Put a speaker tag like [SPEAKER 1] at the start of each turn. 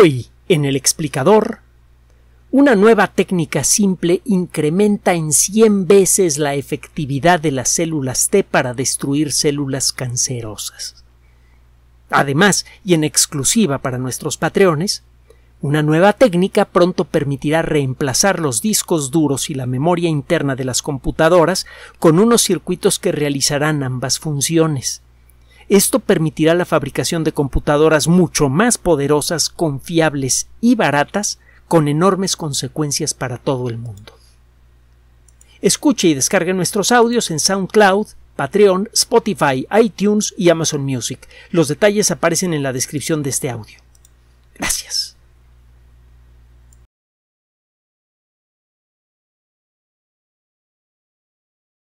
[SPEAKER 1] Hoy, en el explicador, una nueva técnica simple incrementa en 100 veces la efectividad de las células T para destruir células cancerosas. Además, y en exclusiva para nuestros patreones, una nueva técnica pronto permitirá reemplazar los discos duros y la memoria interna de las computadoras con unos circuitos que realizarán ambas funciones. Esto permitirá la fabricación de computadoras mucho más poderosas, confiables y baratas, con enormes consecuencias para todo el mundo. Escuche y descargue nuestros audios en SoundCloud, Patreon, Spotify, iTunes y Amazon Music. Los detalles aparecen en la descripción de este audio. Gracias.